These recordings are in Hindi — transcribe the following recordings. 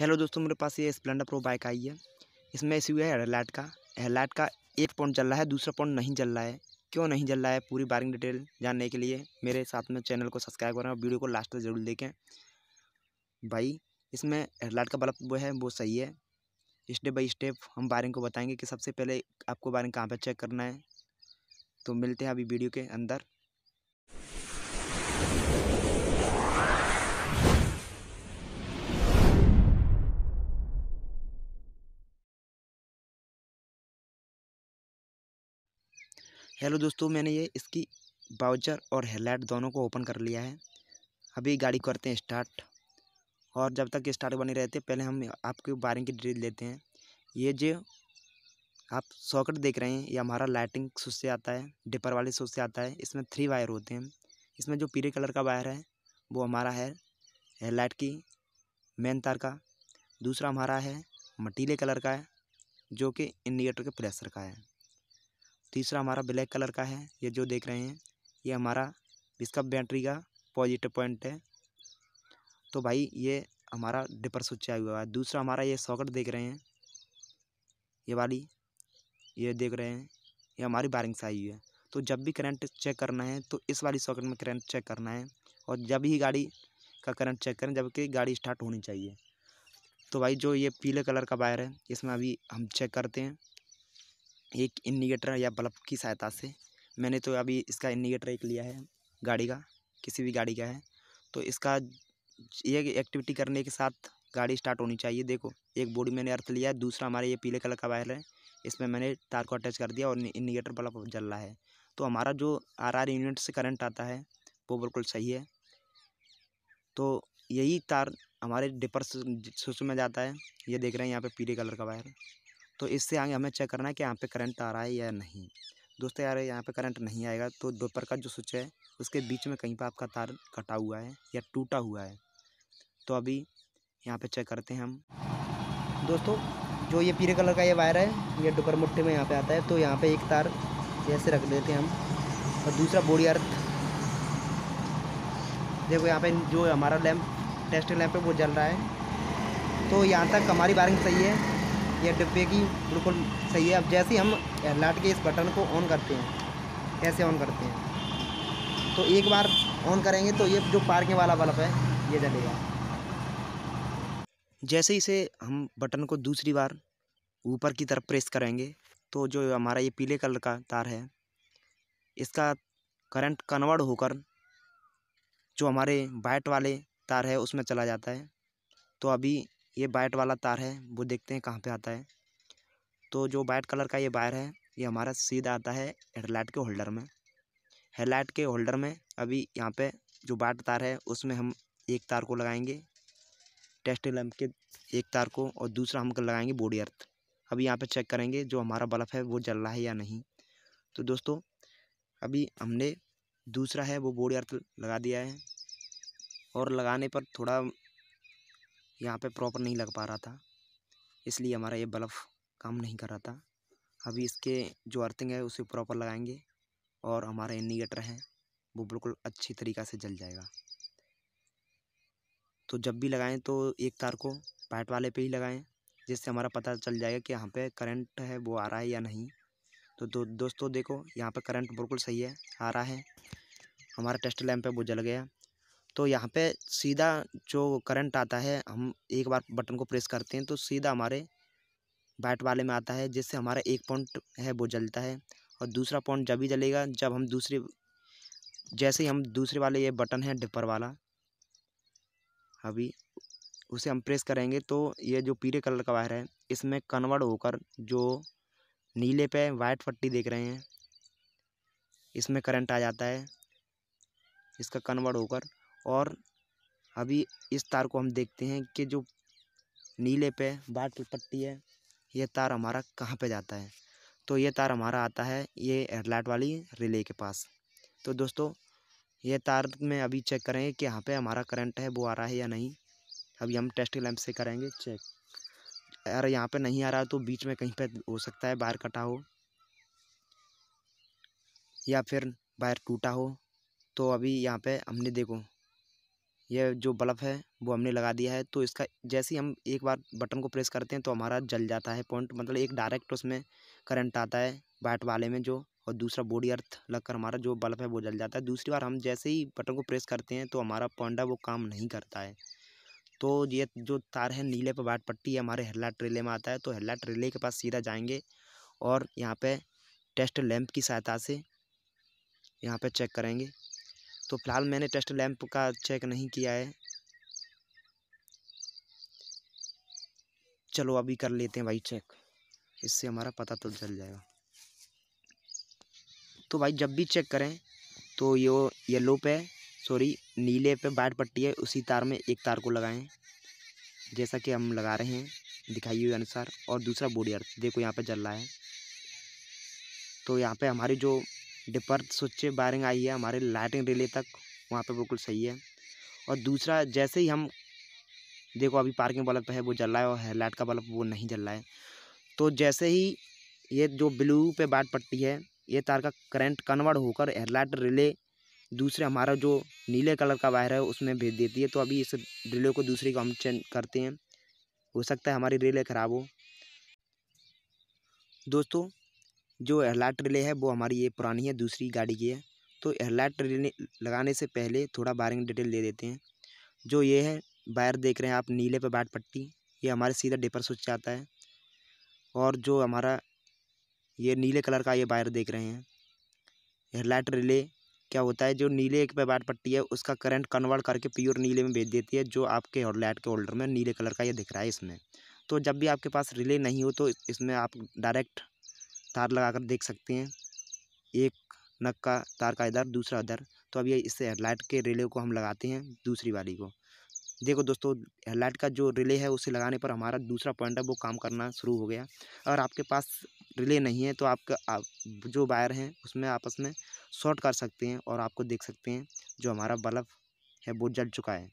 हेलो दोस्तों मेरे पास ये स्प्लेंडर प्रो बाइक आई है इसमें इस है हेडलाइट का हेडलाइट का एक पॉइंट चल रहा है दूसरा पॉइंट नहीं चल रहा है क्यों नहीं जल रहा है पूरी बारिंग डिटेल जानने के लिए मेरे साथ में चैनल को सब्सक्राइब करें और वीडियो को लास्ट तक जरूर देखें भाई इसमें हेडलाइट का बल्ब वो है वो सही है स्टेप बाई स्टेप हम बारिंग को बताएंगे कि सबसे पहले आपको बारिंग कहाँ पर चेक करना है तो मिलते हैं अभी वीडियो के अंदर हेलो दोस्तों मैंने ये इसकी बाउजर और हेडलाइट दोनों को ओपन कर लिया है अभी गाड़ी करते हैं स्टार्ट और जब तक स्टार्ट बने रहते पहले हम आपके वायरिंग की डिटेल लेते हैं ये जो आप सॉकेट देख रहे हैं ये हमारा लाइटिंग सुच से आता है डिपर वाले सुच से आता है इसमें थ्री वायर होते हैं इसमें जो पीले कलर का वायर है वो हमारा है हेडलाइट की मेन तार का दूसरा हमारा है मटीले कलर का है जो कि इंडिकेटर के प्रेशर का है तीसरा हमारा ब्लैक कलर का है ये जो देख रहे हैं ये हमारा इसका बैटरी का पॉजिटिव पॉइंट है तो भाई ये हमारा डिपर आया हुआ है दूसरा हमारा ये सॉकेट देख रहे हैं ये वाली ये देख रहे हैं ये हमारी बारिंग से आई हुई है तो जब भी करंट चेक करना है तो इस वाली सॉकेट में करंट चेक करना है और जब ही गाड़ी का करंट चेक करें जबकि गाड़ी स्टार्ट होनी चाहिए तो भाई जो ये पीले कलर का वायर है इसमें अभी हम चेक करते हैं एक इंडिकेटर या बल्ब की सहायता से मैंने तो अभी इसका इंडिकेटर एक लिया है गाड़ी का किसी भी गाड़ी का है तो इसका ये एक्टिविटी करने के साथ गाड़ी स्टार्ट होनी चाहिए देखो एक बोर्ड मैंने अर्थ लिया है दूसरा हमारे ये पीले कलर का वायर है इसमें मैंने तार को अटैच कर दिया और इंडिकेटर बल्ब जल रहा है तो हमारा जो आर आर यूनिट से करंट आता है वो बिल्कुल सही है तो यही तार हमारे डिपर स्विच में जाता है ये देख रहे हैं यहाँ पे पीले कलर का वायर तो इससे आगे हमें चेक करना है कि यहाँ पे करंट आ रहा है या नहीं दोस्तों यार यहाँ पे करंट नहीं आएगा तो दोपहर का जो स्विच है उसके बीच में कहीं पर आपका तार कटा हुआ है या टूटा हुआ है तो अभी यहाँ पर चेक करते हैं हम दोस्तों जो ये पीले कलर का ये वायर है ये डुकर मुट्ठे में यहाँ पर आता है तो यहाँ पर एक तार ऐसे रख देते हैं हम और दूसरा बोड़ी अर्थ देखो यहाँ पे जो हमारा लैम्प टेस्ट लैम्प है वो जल रहा है तो यहाँ तक हमारी वायरिंग सही है यह डिब्बे की बिल्कुल सही है अब जैसे हम लाट के इस बटन को ऑन करते हैं कैसे ऑन करते हैं तो एक बार ऑन करेंगे तो ये जो पार्किंग वाला बल्ब है ये जलेगा जैसे ही इसे हम बटन को दूसरी बार ऊपर की तरफ प्रेस करेंगे तो जो हमारा ये पीले कलर का तार है इसका करंट कन्वर्ट होकर जो हमारे वाइट वाले तार है उसमें चला जाता है तो अभी ये बाइट वाला तार है वो देखते हैं कहाँ पे आता है तो जो वाइट कलर का ये वायर है ये हमारा सीधा आता है हेडलाइट के होल्डर में हेडलाइट के होल्डर में अभी यहाँ पे जो बाइट तार है उसमें हम एक तार को लगाएंगे टेस्ट लैम्प के एक तार को और दूसरा हम लगाएंगे बॉडी अर्थ अभी यहाँ पर चेक करेंगे जो हमारा बल्ब है वो जल रहा है या नहीं तो दोस्तों अभी हमने दूसरा है वो बॉडी अर्थ लगा दिया है और लगाने पर थोड़ा यहाँ पे प्रॉपर नहीं लग पा रहा था इसलिए हमारा ये बल्ब काम नहीं कर रहा था अभी इसके जो अर्थिंग है उसे प्रॉपर लगाएंगे और हमारा इंडिकेटर है वो बिल्कुल अच्छी तरीक़ा से जल जाएगा तो जब भी लगाएं तो एक तार को पैट वाले पे ही लगाएं जिससे हमारा पता चल जाएगा कि यहाँ पे करंट है वो आ रहा है या नहीं तो दो, दोस्तों देखो यहाँ पे करंट बिल्कुल सही है आ रहा है हमारा टेस्ट लैम्प है वो जल गया तो यहाँ पे सीधा जो करंट आता है हम एक बार बटन को प्रेस करते हैं तो सीधा हमारे बैट वाले में आता है जिससे हमारा एक पॉइंट है वो जलता है और दूसरा पॉइंट जब ही जलेगा जब हम दूसरे जैसे ही हम दूसरे वाले ये बटन है डिपर वाला अभी उसे हम प्रेस करेंगे तो ये जो पीले कलर का वायर है इसमें कन्वर्ट होकर जो नीले पे वाइट पट्टी देख रहे हैं इसमें करंट आ जाता है इसका कन्वर्ट होकर और अभी इस तार को हम देखते हैं कि जो नीले पे बाट की पट्टी है ये तार हमारा कहाँ पे जाता है तो ये तार हमारा आता है ये हेडलाइट वाली रिले के पास तो दोस्तों ये तार में अभी चेक करेंगे कि यहाँ पे हमारा करंट है वो आ रहा है या नहीं अभी हम टेस्ट लैम्प से करेंगे चेक अगर यहाँ पे नहीं आ रहा तो बीच में कहीं पे हो सकता है बायर कटा हो या फिर वायर टूटा हो तो अभी यहाँ पे हमने देखो यह जो बल्ब है वो हमने लगा दिया है तो इसका जैसे ही हम एक बार बटन को प्रेस करते हैं तो हमारा जल जाता है पॉइंट मतलब एक डायरेक्ट उसमें करंट आता है बैट वाले में जो और दूसरा बॉडी अर्थ लगकर हमारा जो बल्ब है वो जल जाता है दूसरी बार हम जैसे ही बटन को प्रेस करते हैं तो हमारा पॉइंट वो काम नहीं करता है तो ये जो तार है नीले पर बाट पट्टी है हमारे हेडलाइट ट्रेले में आता है तो हेडलाइट ट्रेले के पास सीधा जाएंगे और यहाँ पे टेस्ट लैंप की सहायता से यहाँ पे चेक करेंगे तो फिलहाल मैंने टेस्ट लैम्प का चेक नहीं किया है चलो अभी कर लेते हैं भाई चेक इससे हमारा पता तो चल जाएगा तो भाई जब भी चेक करें तो ये येलो पे सॉरी नीले पे वाइट पट्टी है उसी तार में एक तार को लगाएं जैसा कि हम लगा रहे हैं दिखाई हुए अनुसार और दूसरा बॉडी देखो यहाँ पे जल रहा है तो यहाँ पे हमारी जो डिपर से वायरिंग आई है हमारे लाइटिंग रिले तक वहाँ पे बिल्कुल सही है और दूसरा जैसे ही हम देखो अभी पार्किंग बल्ब है वो जल रहा है और हेडलाइट का बल्ब वो नहीं जल रहा है तो जैसे ही ये जो ब्लू पे बाट पट्टी है ये तार का करंट कन्वर्ट होकर हेडलाइट रिले दूसरे हमारा जो नीले कलर का वायर है उसमें भेज देती है तो अभी इस रिले को दूसरे को हम चेंज करते हैं हो सकता है हमारी रिले ख़राब हो दोस्तों जो एयरलाइट रिले है वो हमारी ये पुरानी है दूसरी गाड़ी की है तो एयरलाइट रिले लगाने से पहले थोड़ा बायरिंग डिटेल दे देते हैं जो ये है बायर देख रहे हैं आप नीले पे बैट पट्टी ये हमारे सीधा डिपर स्विच आता है और जो हमारा ये नीले कलर का ये बायर देख रहे हैं हेडलाइट रिले क्या होता है जो नीले एक पे बैट पट्टी है उसका करंट कन्वर्ट करके प्योर नीले में भेज देती है जो आपके हेडलाइट के होल्डर में नीले कलर का ये दिख रहा है इसमें तो जब भी आपके पास रिले नहीं हो तो इसमें आप डायरेक्ट तार लगाकर देख सकते हैं एक नग का तार का इधर दूसरा इधर तो अब ये इस हेडलाइट के रिले को हम लगाते हैं दूसरी वाली को देखो दोस्तों हेडलाइट का जो रिले है उसे लगाने पर हमारा दूसरा पॉइंट है वो काम करना शुरू हो गया अगर आपके पास रिले नहीं है तो आपका आप, जो वायर हैं उसमें आपस में शॉर्ट कर सकते हैं और आपको देख सकते हैं जो हमारा बल्ब है वो जल चुका है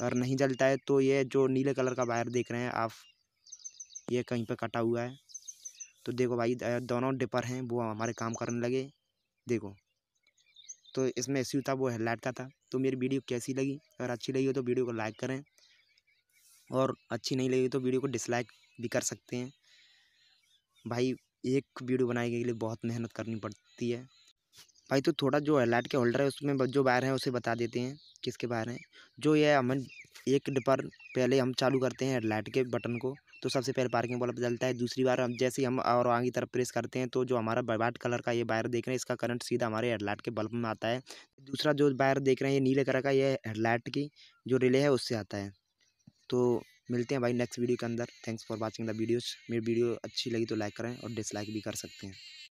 अगर नहीं जलता है तो ये जो नीले कलर का वायर देख रहे हैं आप ये कहीं पर कटा हुआ है तो देखो भाई दोनों डिपर हैं वो हमारे काम करने लगे देखो तो इसमें ऐसी था वो हेडलाइट का था तो मेरी वीडियो कैसी लगी अगर अच्छी लगी हो तो वीडियो को लाइक करें और अच्छी नहीं लगी तो वीडियो को डिसलाइक भी कर सकते हैं भाई एक वीडियो बनाने के लिए बहुत मेहनत करनी पड़ती है भाई तो थोड़ा जो हेडलाइट के होल्डर है उसमें जो वायर हैं उसे बता देते हैं किसके वायर हैं जो ये हमें एक डिपर पहले हम चालू करते हैं हेडलाइट के बटन को तो सबसे पहले पार्किंग बल्ब जलता है दूसरी बार हम जैसे हम और आगे की तरफ प्रेस करते हैं तो जो हमारा वाइट कलर का ये वायर देख रहे हैं इसका करंट सीधा हमारे हेडलाइट के बल्ब में आता है दूसरा जो वायर देख रहे हैं ये नीले कलर का ये हेडलाइट की जो रिले है उससे आता है तो मिलते हैं भाई नेक्स्ट वीडियो के अंदर thanks for watching the videos मेरी वीडियो अच्छी लगी तो लाइक करें और डिसलाइक भी कर सकते हैं